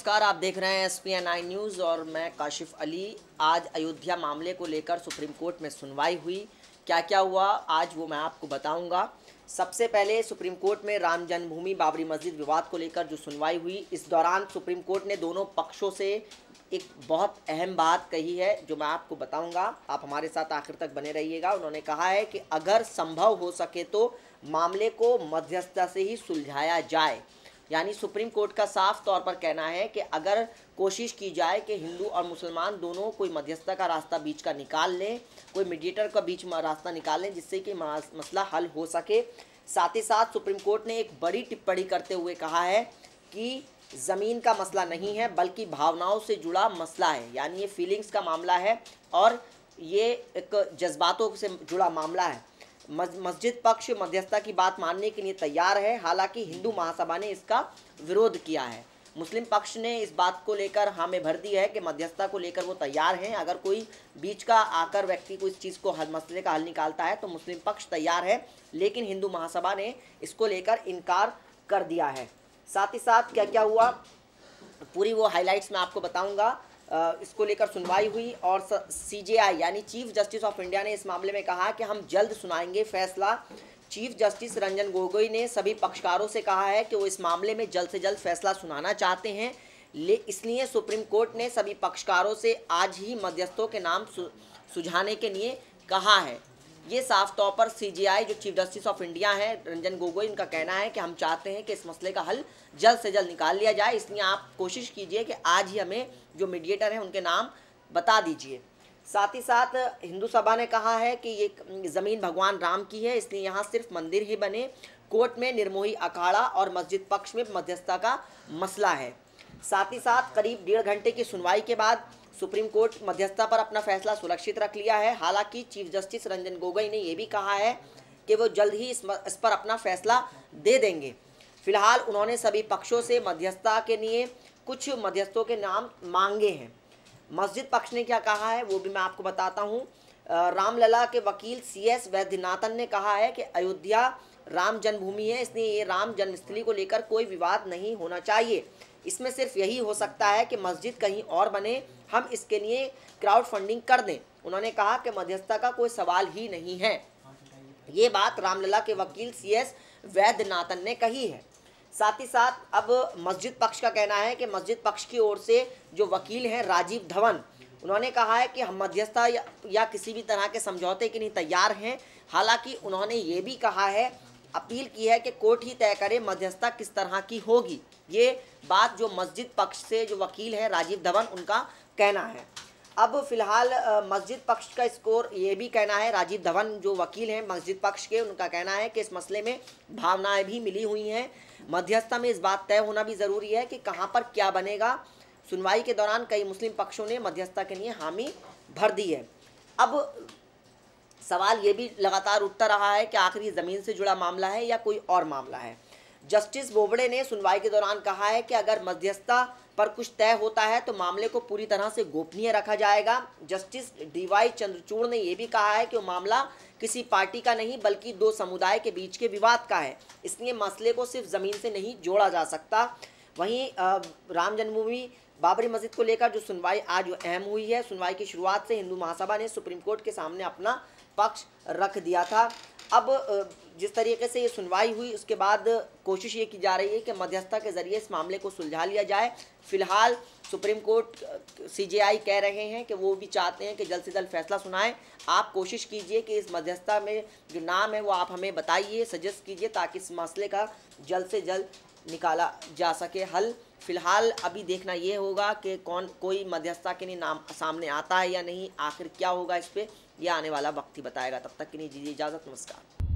नमस्कार आप देख रहे हैं S P N I news और मैं काशिफ अली आज अयोध्या मामले को लेकर सुप्रीम कोर्ट में सुनवाई हुई क्या क्या हुआ आज वो मैं आपको बताऊंगा सबसे पहले सुप्रीम कोर्ट में राम जन्मभूमि बाबरी मस्जिद विवाद को लेकर जो सुनवाई हुई इस दौरान सुप्रीम कोर्ट ने दोनों पक्षों से एक बहुत अहम बात कही है जो मैं आपको बताऊंगा आप हमारे साथ आखिर तक बने रहिएगा उन्होंने कहा है कि अगर संभव हो सके तो मामले को मध्यस्थता से ही सुलझाया जाए यानी सुप्रीम कोर्ट का साफ तौर पर कहना है कि अगर कोशिश की जाए कि हिंदू और मुसलमान दोनों कोई मध्यस्थता का रास्ता बीच का निकाल लें कोई मीडिएटर का बीच रास्ता निकाल लें जिससे कि मसला हल हो सके साथ ही साथ सुप्रीम कोर्ट ने एक बड़ी टिप्पणी करते हुए कहा है कि ज़मीन का मसला नहीं है बल्कि भावनाओं से जुड़ा मसला है यानी ये फीलिंग्स का मामला है और ये एक जज्बातों से जुड़ा मामला है मस्जिद पक्ष मध्यस्थता की बात मानने के लिए तैयार है हालांकि हिंदू महासभा ने इसका विरोध किया है मुस्लिम पक्ष ने इस बात को लेकर हमें भर दी है कि मध्यस्थता को लेकर वो तैयार हैं अगर कोई बीच का आकर व्यक्ति को इस चीज़ को हल मसले का हल निकालता है तो मुस्लिम पक्ष तैयार है लेकिन हिंदू महासभा ने इसको लेकर इनकार कर दिया है साथ ही साथ क्या क्या हुआ पूरी वो हाईलाइट्स मैं आपको बताऊँगा इसको लेकर सुनवाई हुई और सीजेआई यानी चीफ जस्टिस ऑफ इंडिया ने इस मामले में कहा कि हम जल्द सुनाएंगे फैसला चीफ जस्टिस रंजन गोगोई ने सभी पक्षकारों से कहा है कि वो इस मामले में जल्द से जल्द फैसला सुनाना चाहते हैं ले इसलिए सुप्रीम कोर्ट ने सभी पक्षकारों से आज ही मध्यस्थों के नाम सु, सुझाने के लिए कहा है ये साफ तौर पर सीजीआई जो चीफ जस्टिस ऑफ इंडिया हैं रंजन गोगोई इनका कहना है कि हम चाहते हैं कि इस मसले का हल जल्द से जल्द निकाल लिया जाए इसलिए आप कोशिश कीजिए कि आज ही हमें जो मीडिएटर हैं उनके नाम बता दीजिए साथ ही साथ हिंदू सभा ने कहा है कि ये ज़मीन भगवान राम की है इसलिए यहाँ सिर्फ मंदिर ही बने कोर्ट में निर्मोही अखाड़ा और मस्जिद पक्ष में मध्यस्थता का मसला है साथ ही साथ करीब डेढ़ घंटे की सुनवाई के बाद सुप्रीम कोर्ट मध्यस्थता पर अपना फैसला सुरक्षित रख लिया है हालांकि चीफ जस्टिस रंजन गोगोई ने यह भी कहा है कि वो जल्द ही इस, इस पर अपना फैसला दे देंगे फिलहाल उन्होंने सभी पक्षों से मध्यस्थता के लिए कुछ मध्यस्थों के नाम मांगे हैं मस्जिद पक्ष ने क्या कहा है वो भी मैं आपको बताता हूँ रामलला के वकील सी एस वैद्यनाथन ने कहा है कि अयोध्या राम जन्मभूमि है इसलिए ये राम जन्मस्थली को लेकर कोई विवाद नहीं होना चाहिए इसमें सिर्फ यही हो सकता है कि मस्जिद कहीं और बने हम इसके लिए क्राउड फंडिंग कर दें उन्होंने कहा कि मध्यस्थता का कोई सवाल ही नहीं है ये बात रामलला के वकील सी एस वैद्यनाथन ने कही है साथ ही साथ अब मस्जिद पक्ष का कहना है कि मस्जिद पक्ष की ओर से जो वकील हैं राजीव धवन उन्होंने कहा है कि हम मध्यस्थता या, या किसी भी तरह के समझौते के लिए तैयार हैं हालांकि उन्होंने ये भी कहा है अपील की है कि कोर्ट ही तय करे मध्यस्थता किस तरह की होगी ये बात जो मस्जिद पक्ष से जो वकील हैं राजीव धवन उनका कहना है अब फिलहाल मस्जिद पक्ष का स्कोर ये भी कहना है राजीव धवन जो वकील हैं मस्जिद पक्ष के उनका कहना है कि इस मसले में भावनाएं भी मिली हुई हैं मध्यस्थता में इस बात तय होना भी ज़रूरी है कि कहाँ पर क्या बनेगा सुनवाई के दौरान कई मुस्लिम पक्षों ने मध्यस्थता के लिए हामी भर दी है अब सवाल ये भी लगातार उठता रहा है कि आखिर ये ज़मीन से जुड़ा मामला है या कोई और मामला है जस्टिस बोबड़े ने सुनवाई के दौरान कहा है कि अगर मध्यस्थता पर कुछ तय होता है तो मामले को पूरी तरह से गोपनीय रखा जाएगा जस्टिस डीवाई चंद्रचूड़ ने यह भी कहा है कि वो मामला किसी पार्टी का नहीं बल्कि दो समुदाय के बीच के विवाद का है इसलिए मसले को सिर्फ ज़मीन से नहीं जोड़ा जा सकता वहीं राम जन्मभूमि बाबरी मस्जिद को लेकर जो सुनवाई आज अहम हुई है सुनवाई की शुरुआत से हिंदू महासभा ने सुप्रीम कोर्ट के सामने अपना पक्ष रख दिया था अब जिस तरीके से ये सुनवाई हुई उसके बाद कोशिश ये की जा रही है कि मध्यस्थता के ज़रिए इस मामले को सुलझा लिया जाए फिलहाल सुप्रीम कोर्ट सीजेआई कह रहे हैं कि वो भी चाहते हैं कि जल्द से जल्द फैसला सुनाएं आप कोशिश कीजिए कि इस मध्यस्थता में जो नाम है वो आप हमें बताइए सजेस्ट कीजिए ताकि इस मसले का जल्द से जल्द निकाला जा सके हल फिलहाल अभी देखना ये होगा कि कौन कोई मध्यस्थता के लिए नाम सामने आता है या नहीं आखिर क्या होगा इस पर यह आने वाला वक्त ही बताएगा तब तक के लिए दीजिए इजाज़त नमस्कार